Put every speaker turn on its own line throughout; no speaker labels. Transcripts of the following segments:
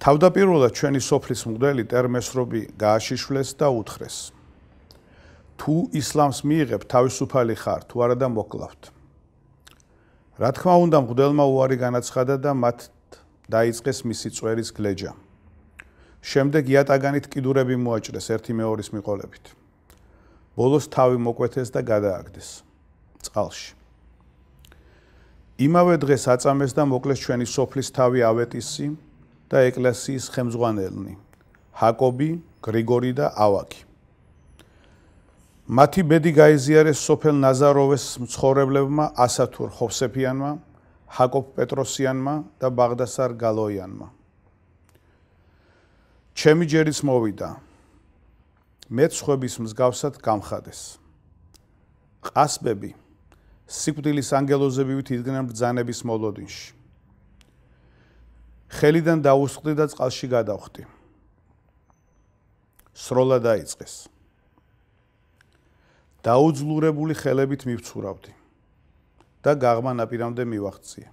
თავდაპირველად ჩვენი სოფლის მგვდელი ტერმესრობი გააშიშვლეს და უთხრეს თუ ისლამს მიიღებ თავისუფალი ხარ თუ არა და მოკლავთ რა თქმა უნდა მგვდელმა უარი განაცხადა და მათ დაიწყეს მისი წვერის გლეჯა შემდეგ იატაგანით კიდურები მოაჭრეს ერთი მეორის მიყოლებით ბოლოს თავი მოკვეთეს და გადააგდეს წყალში იმავე დღეს აწამეს და მოკლეს ჩვენი სოფლის თავი ავეტისი და ეკლესიის ხემძღვანელნი ჰაკობი, გრიგორი და ავაკი. მათი ბედი გაიზიარეს სოფელ ნაზაროვეს მცხოვრებლებმა ასათურ ხოვსეფიანმა, ჰაკობ პეტროსიანმა და ბაღდასარ გალოიანმა. ჩემი ჯერიც მოვიდა. მე ცხების მსგავსად გამხადეს. ყასბები სიკვდილის ანგელოზები ვით იდგნენ ბძანების მოლოდინში. ხელიდან დაუსხლდი და წყალში გადავხტი. სროლა დაიწყეს. დაუძლურებული ხელებით მივცურავდი და გაღმა ნაპირამდე მივახციე.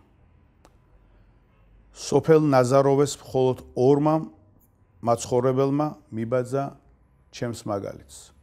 სოფელ ნაზაროვეს მხოლოდ ორმა მაცხოვრებელმა მიბაძა ჩემს მაგალითს.